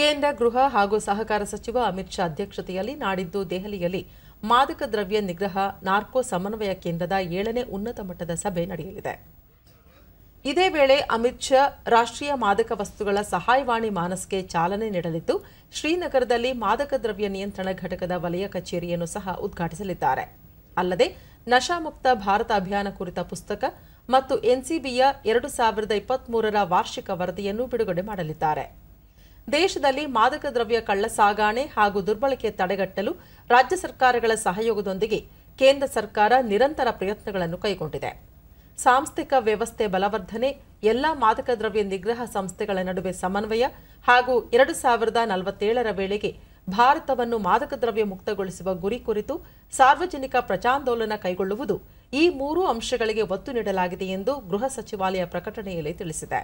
ಕೇಂದ್ರ ಗೃಹ ಹಾಗೂ ಸಹಕಾರ ಸಚಿವ ಅಮಿತ್ ಶಾ ಅಧ್ಯಕ್ಷತೆಯಲ್ಲಿ ನಾಡಿದ್ದು ದೆಹಲಿಯಲ್ಲಿ ಮಾದಕ ದ್ರವ್ಯ ನಿಗ್ರಹ ನಾರ್ಕೋ ಸಮನ್ವಯ ಕೇಂದ್ರದ ಏಳನೇ ಉನ್ನತ ಮಟ್ಟದ ಸಭೆ ನಡೆಯಲಿದೆ ಇದೇ ವೇಳೆ ಅಮಿತ್ ಶಾ ರಾಷ್ಟ್ರೀಯ ಮಾದಕ ವಸ್ತುಗಳ ಸಹಾಯವಾಣಿ ಮಾನಸ್ಗೆ ಚಾಲನೆ ನೀಡಲಿದ್ದು ಶ್ರೀನಗರದಲ್ಲಿ ಮಾದಕ ದ್ರವ್ಯ ನಿಯಂತ್ರಣ ಘಟಕದ ವಲಯ ಕಚೇರಿಯನ್ನು ಸಹ ಉದ್ಘಾಟಿಸಲಿದ್ದಾರೆ ಅಲ್ಲದೆ ನಶಾಮುಕ್ತ ಭಾರತ ಅಭಿಯಾನ ಕುರಿತ ಪುಸ್ತಕ ಮತ್ತು ಎನ್ಸಿಬಿಯ ಎರಡು ಸಾವಿರದ ಇಪ್ಪತ್ಮೂರರ ವಾರ್ಷಿಕ ವರದಿಯನ್ನು ಬಿಡುಗಡೆ ಮಾಡಲಿದ್ದಾರೆ ದೇಶದಲ್ಲಿ ಮಾದಕ ದ್ರವ್ಯ ಕಳ್ಳಸಾಗಣೆ ಹಾಗೂ ದುರ್ಬಳಕೆ ತಡೆಗಟ್ಟಲು ರಾಜ್ಯ ಸರ್ಕಾರಗಳ ಸಹಯೋಗದೊಂದಿಗೆ ಕೇಂದ್ರ ಸರ್ಕಾರ ನಿರಂತರ ಪ್ರಯತ್ನಗಳನ್ನು ಕೈಗೊಂಡಿದೆ ಸಾಂಸ್ಥಿಕ ವ್ಯವಸ್ಥೆ ಬಲವರ್ಧನೆ ಎಲ್ಲ ಮಾದಕ ದ್ರವ್ಯ ನಿಗ್ರಹ ಸಂಸ್ಥೆಗಳ ನಡುವೆ ಸಮನ್ವಯ ಹಾಗೂ ಎರಡು ಸಾವಿರದ ನಲವತ್ತೇಳರ ವೇಳೆಗೆ ಭಾರತವನ್ನು ಮಾದಕ ದ್ರವ್ಯ ಮುಕ್ತಗೊಳಿಸುವ ಗುರಿ ಕುರಿತು ಸಾರ್ವಜನಿಕ ಪ್ರಚಾಂದೋಲನ ಕೈಗೊಳ್ಳುವುದು ಈ ಮೂರು ಅಂಶಗಳಿಗೆ ಒತ್ತು ನೀಡಲಾಗಿದೆ ಎಂದು ಗೃಹ ಸಚಿವಾಲಯ ಪ್ರಕಟಣೆಯಲ್ಲಿ ತಿಳಿಸಿದೆ